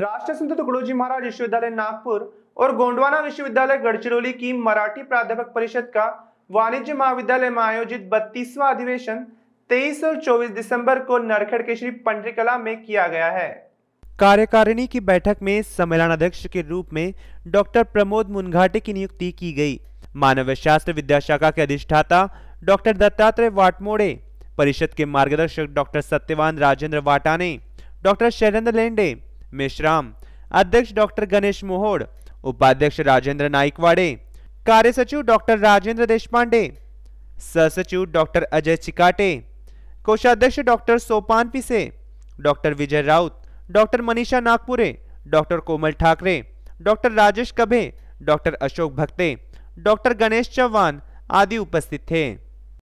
राष्ट्र संत तुकडोजी महाराज विश्वविद्यालय नागपुर और गोंडवाना विश्वविद्यालय गढ़चिरौली की मराठी प्राध्यापक परिषद का वाणिज्य महाविद्यालय में आयोजित बत्तीसवा अधिवेशन 23 और 24 दिसंबर को नरखड़ के श्री पंडरीकला में किया गया है कार्यकारिणी की बैठक में सम्मेलन अध्यक्ष के रूप में डॉक्टर प्रमोद मुनघाटे की नियुक्ति की गई मानव शास्त्र विद्याशाखा के अधिष्ठाता डॉक्टर दत्तात्रेय वाटमोड़े परिषद के मार्गदर्शक डॉक्टर सत्यवान राजेंद्र वाटाने डॉक्टर शैलेंद्र लेंडे मेश्राम अध्यक्ष डॉक्टर गणेश मोहोड़ उपाध्यक्ष राजेंद्र नाइकवाड़े कार्य सचिव डॉक्टर राजेंद्र देशपांडे सचिव डॉक्टर अजय चिकाटे कोषाध्यक्ष doctor Sopan Pise doctor Vijay Raut doctor Manisha Nagpure doctor Komal Thackeray doctor Rajesh Kabhe doctor Ashok Bhakte doctor Ganesh Chauhan आदि उपस्थित थे